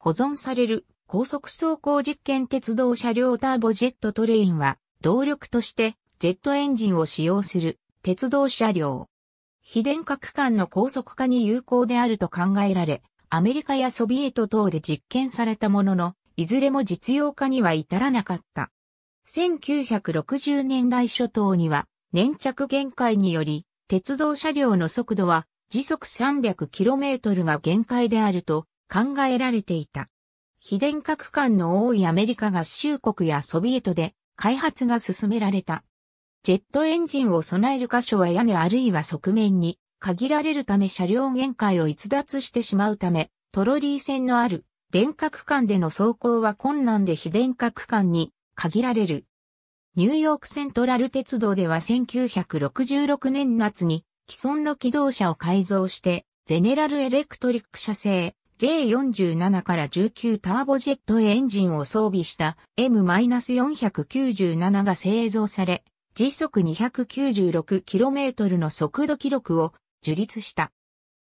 保存される高速走行実験鉄道車両ターボジェットトレインは動力としてジェットエンジンを使用する鉄道車両。非電化区間の高速化に有効であると考えられ、アメリカやソビエト等で実験されたものの、いずれも実用化には至らなかった。1960年代初頭には粘着限界により、鉄道車両の速度は時速 300km が限界であると考えられていた。非電化区間の多いアメリカ合衆国やソビエトで開発が進められた。ジェットエンジンを備える箇所は屋根あるいは側面に限られるため車両限界を逸脱してしまうため、トロリー線のある電化区間での走行は困難で非電化区間に限られる。ニューヨークセントラル鉄道では1966年夏に既存の機動車を改造してゼネラルエレクトリック社製 J47 から19ターボジェットエンジンを装備した M-497 が製造され、時速 296km の速度記録を樹立した。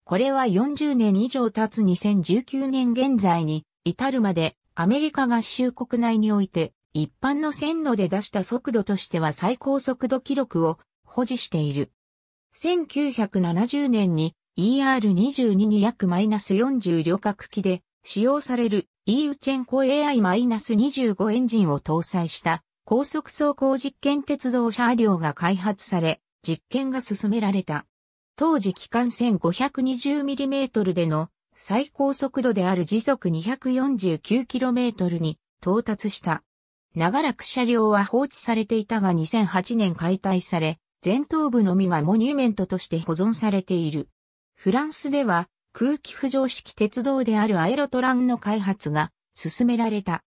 これは40年以上経つ2019年現在に至るまでアメリカ合衆国内において一般の線路で出した速度としては最高速度記録を保持している。1970年に ER22 に約マイナス40旅客機で使用される e u チェンコ AI-25 エンジンを搭載した高速走行実験鉄道車両が開発され、実験が進められた。当時機関 1520mm での最高速度である時速 249km に到達した。長らく車両は放置されていたが2008年解体され、前頭部のみがモニュメントとして保存されている。フランスでは空気浮上式鉄道であるアエロトランの開発が進められた。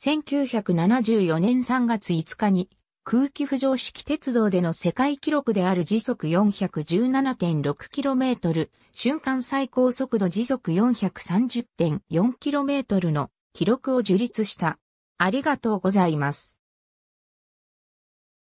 1974年3月5日に空気浮上式鉄道での世界記録である時速 417.6km、瞬間最高速度時速 430.4km の記録を樹立した。ありがとうございます。